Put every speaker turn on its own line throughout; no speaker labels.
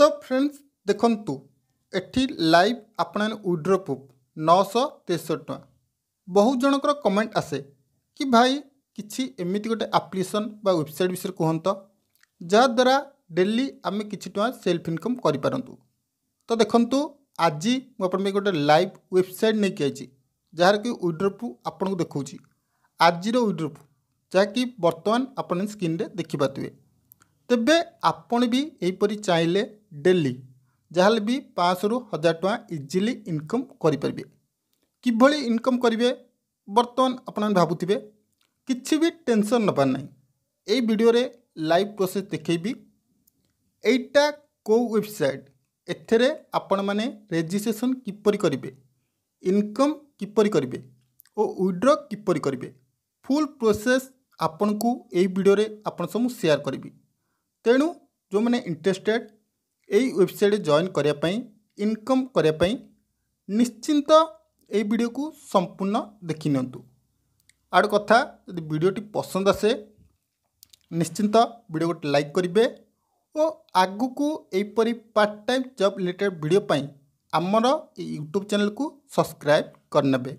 তো ଫ୍ରେଣ୍ଡସ୍ ଦେଖନ୍ତୁ ଏଠି ଲାଇଭ୍ ଆପଣମାନେ ୱିଡ୍ର ପ୍ରୁଫ୍ ନଅଶହ ତେଷଠି ଟଙ୍କା ବହୁ ଜଣଙ୍କର କମେଣ୍ଟ ଆସେ କି ଭାଇ କିଛି ଏମିତି ଗୋଟେ ଆପ୍ଲିକେସନ୍ ବା ୱେବସାଇଟ୍ ବିଷୟରେ କୁହନ୍ତ ଯାହାଦ୍ୱାରା ଡେଲି ଆମେ କିଛି ଟଙ୍କା ସେଲ୍ଫ ଇନକମ୍ କରିପାରନ୍ତୁ ତ ଦେଖନ୍ତୁ ଆଜି ମୁଁ ଆପଣଙ୍କ ପାଇଁ ଗୋଟେ ଲାଇଭ୍ ୱେବସାଇଟ୍ ନେଇକି ଆଇଛି ଯାହାରକି ୱିଡ୍ର ପ୍ରୁଫ୍ ଆପଣଙ୍କୁ ଦେଖାଉଛି ଆଜିର ୱିଡ୍ର ପ୍ରୁଫ୍ ଯାହାକି ବର୍ତ୍ତମାନ ଆପଣମାନେ ସ୍କ୍ରିନ୍ରେ ଦେଖିପାରୁଥିବେ ତେବେ ଆପଣ ବି ଏହିପରି ଚାହିଁଲେ ଡେଲି ଯାହାହେଲେ ବି ପାଞ୍ଚଶହରୁ ହଜାର ଟଙ୍କା ଇଜିଲି ଇନକମ୍ କରିପାରିବେ କିଭଳି ଇନକମ୍ କରିବେ ବର୍ତ୍ତମାନ ଆପଣମାନେ ଭାବୁଥିବେ କିଛି ବି ଟେନସନ୍ ନେବାର ନାହିଁ ଏଇ ଭିଡ଼ିଓରେ ଲାଇଭ୍ ପ୍ରୋସେସ୍ ଦେଖେଇବି ଏଇଟା କେଉଁ ୱେବସାଇଟ୍ ଏଥିରେ ଆପଣମାନେ ରେଜିଷ୍ଟ୍ରେସନ୍ କିପରି କରିବେ ଇନକମ୍ କିପରି କରିବେ ଓ ୱିଡ୍ର କିପରି କରିବେ ଫୁଲ୍ ପ୍ରୋସେସ୍ ଆପଣଙ୍କୁ ଏଇ ଭିଡ଼ିଓରେ ଆପଣ ସବୁ ସେୟାର କରିବି ତେଣୁ ଯେଉଁମାନେ ଇଣ୍ଟରେଷ୍ଟେଡ଼୍ ଏଇ ୱେବସାଇଟ୍ ଜଏନ୍ କରିବା ପାଇଁ ଇନକମ୍ କରିବା ପାଇଁ ନିଶ୍ଚିନ୍ତ ଏଇ ଭିଡ଼ିଓକୁ ସମ୍ପୂର୍ଣ୍ଣ ଦେଖିନିଅନ୍ତୁ ଆଉ କଥା ଯଦି ଭିଡ଼ିଓଟି ପସନ୍ଦ ଆସେ ନିଶ୍ଚିନ୍ତ ଭିଡ଼ିଓ ଗୋଟେ ଲାଇକ୍ କରିବେ ଓ ଆଗକୁ ଏହିପରି part time job related video ପାଇଁ ଆମର ଏଇ ୟୁଟ୍ୟୁବ୍ ଚ୍ୟାନେଲ୍କୁ ସବସ୍କ୍ରାଇବ୍ କରିନେବେ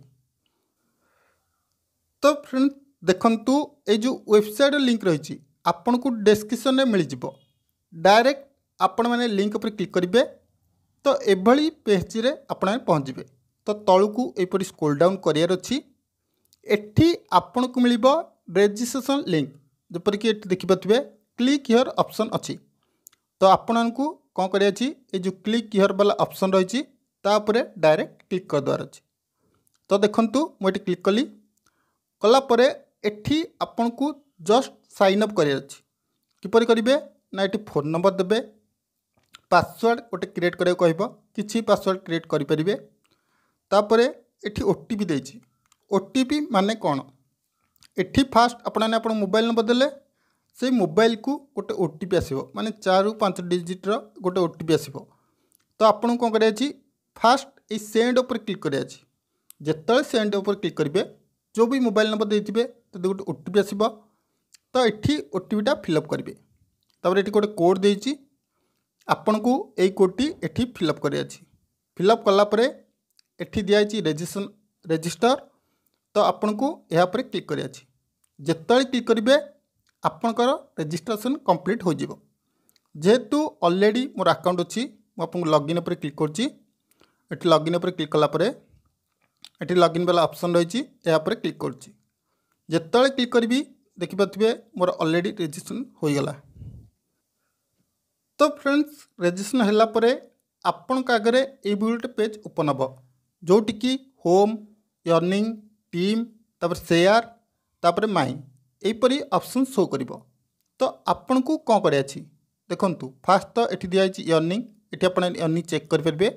ତ ଫ୍ରେଣ୍ଡ ଦେଖନ୍ତୁ ଏଇ ଯେଉଁ ୱେବସାଇଟ୍ର ଲିଙ୍କ୍ ରହିଛି ଆପଣଙ୍କୁ ଡେସ୍କ୍ରିପ୍ସନ୍ରେ ମିଳିଯିବ ଡାଇରେକ୍ଟ ଆପଣମାନେ ଲିଙ୍କ ଉପରେ କ୍ଲିକ୍ କରିବେ ତ ଏଭଳି ପେଜ୍ରେ ଆପଣମାନେ ପହଞ୍ଚିବେ ତ ତଳକୁ ଏପରି ସ୍କୋଲ୍ ଡାଉନ୍ କରିବାର ଅଛି ଏଠି ଆପଣଙ୍କୁ ମିଳିବ ରେଜିଷ୍ଟ୍ରେସନ୍ ଲିଙ୍କ ଯେପରିକି ଏଠି ଦେଖିପାରୁଥିବେ କ୍ଲିକ୍ ହିଅର୍ ଅପସନ୍ ଅଛି ତ ଆପଣଙ୍କୁ କ'ଣ କରିବା ଅଛି ଏଇ ଯେଉଁ କ୍ଲିକ୍ ହିଅର୍ ବାଲା ଅପସନ୍ ରହିଛି ତା ଉପରେ ଡାଇରେକ୍ଟ କ୍ଲିକ୍ କରିଦେବାର ଅଛି ତ ଦେଖନ୍ତୁ ମୁଁ ଏଠି କ୍ଲିକ୍ କଲି କଲା ପରେ ଏଠି ଆପଣଙ୍କୁ ଜଷ୍ଟ ସାଇନ୍ ଅପ୍ କରିବାର ଅଛି କିପରି କରିବେ ନା ଏଠି ଫୋନ୍ ନମ୍ବର ଦେବେ पासवर्ड गोटे क्रिएट कर पासवर्ड क्रिएट करेंपर एटी ओटीपी देती ओटीपी माने कौन एटी फास्ट आप मोबाइल नंबर देने से मोबाइल को गोटे ओटीपी आस मानने चार पांच डिजिट्र गोटे ओटीपी आस तो आपन को कौन कर फास्ट ये सेंड उपर क्लिक करते सेंड उपर क्लिक करेंगे जो भी मोबाइल नंबर देखिए तो गोटे ओटीपी आसो तो ये ओटीपीटा फिलअप करेंगे ये गोटे कोड देती ଆପଣଙ୍କୁ ଏଇ କୋଡ଼୍ଟି ଏଠି ଫିଲ୍ଅପ୍ କରିଅଛି ଫିଲ୍ଅପ୍ କଲାପରେ ଏଠି ଦିଆହେଇଛି ରେଜିଷ୍ଟ୍ରେସନ୍ ରେଜିଷ୍ଟର ତ ଆପଣଙ୍କୁ ଏହା ଉପରେ କ୍ଲିକ୍ କରିଅଛି ଯେତେବେଳେ କ୍ଲିକ୍ କରିବେ ଆପଣଙ୍କର ରେଜିଷ୍ଟ୍ରେସନ୍ କମ୍ପ୍ଲିଟ୍ ହୋଇଯିବ ଯେହେତୁ ଅଲରେଡ଼ି ମୋର ଆକାଉଣ୍ଟ ଅଛି ମୁଁ ଆପଣଙ୍କୁ ଲଗ୍ଇନ୍ ଉପରେ କ୍ଲିକ୍ କରୁଛି ଏଠି ଲଗ୍ଇନ୍ ଉପରେ କ୍ଲିକ୍ କଲାପରେ ଏଠି ଲଗ୍ଇନ୍ ବାଲା ଅପସନ୍ ରହିଛି ଏହା ଉପରେ କ୍ଲିକ୍ କରୁଛି ଯେତେବେଳେ କ୍ଲିକ୍ କରିବି ଦେଖିପାରୁଥିବେ ମୋର ଅଲରେଡ଼ି ରେଜିଷ୍ଟ୍ରେସନ୍ ହୋଇଗଲା তো ফ্রেন্ডস ରେଜିଷ୍ଟ୍ରେସନ୍ ହେଲା ପରେ ଆପଣଙ୍କ ଆଗରେ ଏଇଭଳି ଗୋଟେ ପେଜ୍ ଓପନ୍ ହେବ ଯେଉଁଠିକି ହୋମ୍ ୟର୍ଣ୍ଣିଂ ଟିମ୍ ତାପରେ ସେୟାର ତାପରେ ମାଇଁ ଏହିପରି ଅପସନ୍ ଶୋ କରିବ ତ ଆପଣଙ୍କୁ କ'ଣ କରିବା ଅଛି ଦେଖନ୍ତୁ ଫାର୍ଷ୍ଟ ତ ଏଠି ଦିଆହେଇଛି ୟର୍ଣ୍ଣିଂ ଏଠି ଆପଣ ୟର୍ଣ୍ଣିଂ ଚେକ୍ କରିପାରିବେ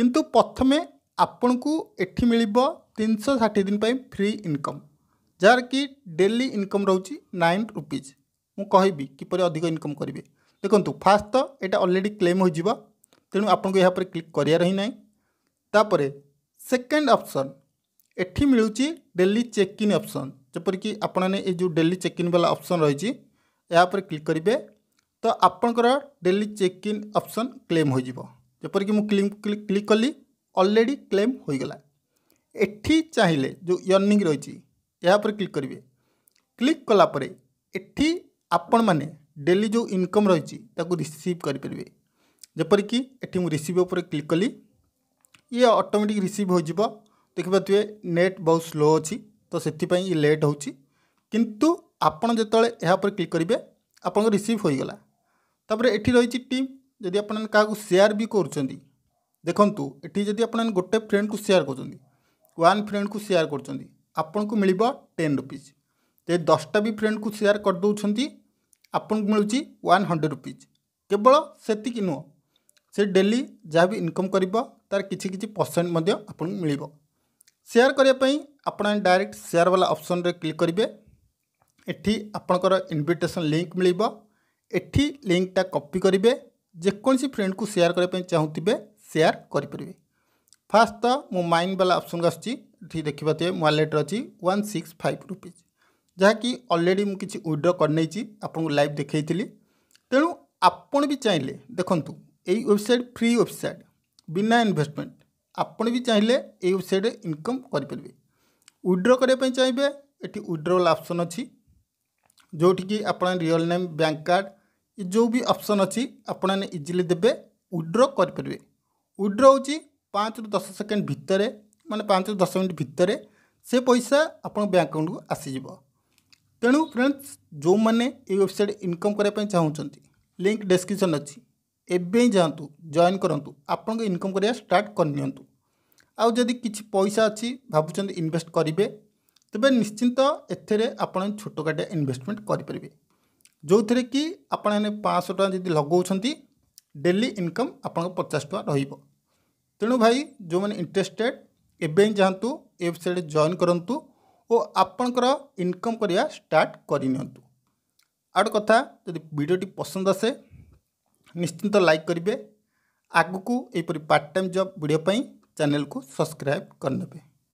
କିନ୍ତୁ ପ୍ରଥମେ ଆପଣଙ୍କୁ ଏଠି ମିଳିବ ତିନିଶହ ଷାଠିଏ ଦିନ ପାଇଁ ଫ୍ରି ଇନକମ୍ ଯାହାର କି ଡେଲି ଇନକମ୍ ରହୁଛି ନାଇନ୍ ରୁପିଜ୍ ମୁଁ କହିବି କିପରି ଅଧିକ ଇନକମ୍ କରିବେ ଦେଖନ୍ତୁ ଫାଷ୍ଟ ତ ଏଇଟା ଅଲରେଡ଼ି କ୍ଲେମ୍ ହୋଇଯିବ ତେଣୁ ଆପଣଙ୍କୁ ଏହା ଉପରେ କ୍ଲିକ୍ କରିବାର ହିଁ ନାହିଁ ତାପରେ ସେକେଣ୍ଡ ଅପସନ୍ ଏଠି ମିଳୁଛି ଡେଲି ଚେକ୍ ଇନ୍ ଅପସନ୍ ଯେପରିକି ଆପଣମାନେ ଏ ଯେଉଁ ଡେଲି ଚେକ୍ ଇନ୍ ବାଲା ଅପସନ୍ ରହିଛି ଏହା ଉପରେ କ୍ଲିକ୍ କରିବେ ତ ଆପଣଙ୍କର daily check in option claim ହୋଇଯିବ ଯେପରିକି ମୁଁ କ୍ଲିକ୍ କଲି ଅଲରେଡ଼ି କ୍ଲେମ୍ ହୋଇଗଲା ଏଠି ଚାହିଁଲେ ଯେଉଁ ୟର୍ଣ୍ଣିଂ ରହିଛି ଏହା ଉପରେ କ୍ଲିକ୍ କରିବେ କ୍ଲିକ୍ କଲାପରେ ଏଠି ଆପଣମାନେ ଡେଲି ଯେଉଁ ଇନକମ୍ ରହିଛି ତାକୁ ରିସିଭ୍ କରିପାରିବେ ଯେପରିକି ଏଠି ମୁଁ ରିସିଭ୍ ଉପରେ କ୍ଲିକ୍ କଲି ଇଏ ଅଟୋମେଟିକ୍ ରିସିଭ୍ ହୋଇଯିବ ଦେଖିପାରୁଥିବେ ନେଟ୍ ବହୁତ ସ୍ଲୋ ଅଛି ତ ସେଥିପାଇଁ ଇଏ ଲେଟ୍ ହେଉଛି କିନ୍ତୁ ଆପଣ ଯେତେବେଳେ ଏହା ଉପରେ କ୍ଲିକ୍ କରିବେ ଆପଣଙ୍କ ରିସିଭ୍ ହୋଇଗଲା ତାପରେ ଏଠି ରହିଛି ଟିମ୍ ଯଦି ଆପଣମାନେ କାହାକୁ ସେୟାର ବି କରୁଛନ୍ତି ଦେଖନ୍ତୁ ଏଠି ଯଦି ଆପଣମାନେ ଗୋଟେ ଫ୍ରେଣ୍ଡକୁ ସେୟାର କରୁଛନ୍ତି ୱାନ୍ ଫ୍ରେଣ୍ଡକୁ ସେୟାର କରୁଛନ୍ତି ଆପଣଙ୍କୁ ମିଳିବ ଟେନ୍ ରୁପିଜ୍ ଯଦି ଦଶଟା ବି ଫ୍ରେଣ୍ଡକୁ ସେୟାର କରିଦେଉଛନ୍ତି ଆପଣଙ୍କୁ ମିଳୁଛି ୱାନ୍ ହଣ୍ଡ୍ରେଡ଼ ରୁପିଜ୍ କେବଳ ସେତିକି ନୁହଁ ସେ ଡେଲି ଯାହା ବି ଇନକମ୍ କରିବ ତା'ର କିଛି କିଛି ପରସେଣ୍ଟ ମଧ୍ୟ ଆପଣଙ୍କୁ ମିଳିବ ସେୟାର କରିବା ପାଇଁ ଆପଣ ଡାଇରେକ୍ଟ ସେୟାର ବାଲା ଅପସନ୍ରେ କ୍ଲିକ୍ କରିବେ ଏଠି ଆପଣଙ୍କର ଇନଭିଟେସନ୍ ଲିଙ୍କ୍ ମିଳିବ ଏଠି ଲିଙ୍କ୍ଟା କପି କରିବେ ଯେକୌଣସି ଫ୍ରେଣ୍ଡକୁ ସେୟାର କରିବା ପାଇଁ ଚାହୁଁଥିବେ ସେୟାର କରିପାରିବେ ଫାର୍ଷ୍ଟ ତ ମୁଁ ମାଇନ୍ ବାଲା ଅପସନ୍କୁ ଆସୁଛି ଏଠି ଦେଖିବା ଥିବେ ୱାଲେଟ୍ ଅଛି ୱାନ୍ ସିକ୍ସ ଫାଇଭ୍ ରୁପିଜ୍ ଯାହାକି ଅଲରେଡ଼ି ମୁଁ କିଛି ୱିଡ୍ର କରିନେଇଛି ଆପଣଙ୍କୁ ଲାଇଭ୍ ଦେଖାଇଥିଲି ତେଣୁ ଆପଣ ବି ଚାହିଁଲେ ଦେଖନ୍ତୁ ଏଇ ୱେବସାଇଟ୍ ଫ୍ରି ୱେବସାଇଟ୍ ବିନା ଇନଭେଷ୍ଟମେଣ୍ଟ ଆପଣ ବି ଚାହିଁଲେ ଏଇ ୱେବସାଇଟ୍ରେ ଇନକମ୍ କରିପାରିବେ ୱିଡ୍ର କରିବା ପାଇଁ ଚାହିଁବେ ଏଠି ୱିଡ୍ରଲ୍ ଅପସନ୍ ଅଛି ଯେଉଁଠିକି ଆପଣ ରିଅଲ ନେମ୍ ବ୍ୟାଙ୍କ କାର୍ଡ଼ ଏ ଯେଉଁ ବି ଅପସନ୍ ଅଛି ଆପଣମାନେ ଇଜିଲି ଦେବେ ୱିଡ୍ର କରିପାରିବେ ୱିଡ୍ର ହେଉଛି ପାଞ୍ଚରୁ ଦଶ ସେକେଣ୍ଡ ଭିତରେ ମାନେ ପାଞ୍ଚରୁ ଦଶ ମିନିଟ୍ ଭିତରେ ସେ ପଇସା ଆପଣଙ୍କ ବ୍ୟାଙ୍କ ଆକାଉଣ୍ଟକୁ ଆସିଯିବ ତେଣୁ ଫ୍ରେଣ୍ଡସ୍ ଯେଉଁମାନେ ଏଇ ୱେବସାଇଟ୍ ଇନକମ୍ କରିବା ପାଇଁ ଚାହୁଁଛନ୍ତି ଲିଙ୍କ୍ ଡେସ୍କ୍ରିପସନ୍ ଅଛି ଏବେ ହିଁ ଯାଆନ୍ତୁ ଜଏନ୍ କରନ୍ତୁ ଆପଣଙ୍କ ଇନକମ୍ କରିବା ଷ୍ଟାର୍ଟ କରିନିଅନ୍ତୁ ଆଉ ଯଦି କିଛି ପଇସା ଅଛି ଭାବୁଛନ୍ତି ଇନଭେଷ୍ଟ କରିବେ ତେବେ ନିଶ୍ଚିନ୍ତ ଏଥିରେ ଆପଣ ଛୋଟକାଟିଆ ଇନଭେଷ୍ଟମେଣ୍ଟ କରିପାରିବେ ଯେଉଁଥିରେ କି ଆପଣମାନେ ପାଞ୍ଚଶହ ଟଙ୍କା ଯଦି ଲଗାଉଛନ୍ତି ଡେଲି ଇନକମ୍ ଆପଣଙ୍କ ପଚାଶ ଟଙ୍କା ରହିବ ତେଣୁ ଭାଇ ଯେଉଁମାନେ ଇଣ୍ଟରେଷ୍ଟେଡ଼୍ ଏବେ ହିଁ ଯାଆନ୍ତୁ ୱେବସାଇଟ୍ ଜଏନ୍ କରନ୍ତୁ ଓ ଆପଣଙ୍କର ଇନକମ୍ କରିବା ଷ୍ଟାର୍ଟ କରିନିଅନ୍ତୁ ଆଡ଼ କଥା ଯଦି ଭିଡ଼ିଓଟି ପସନ୍ଦ ଆସେ ନିଶ୍ଚିନ୍ତ ଲାଇକ୍ କରିବେ ଆଗକୁ ଏହିପରି ପାର୍ଟ ଟାଇମ୍ ଜବ୍ ଭିଡ଼ିଓ ପାଇଁ ଚ୍ୟାନେଲ୍କୁ ସବସ୍କ୍ରାଇବ୍ କରିନେବେ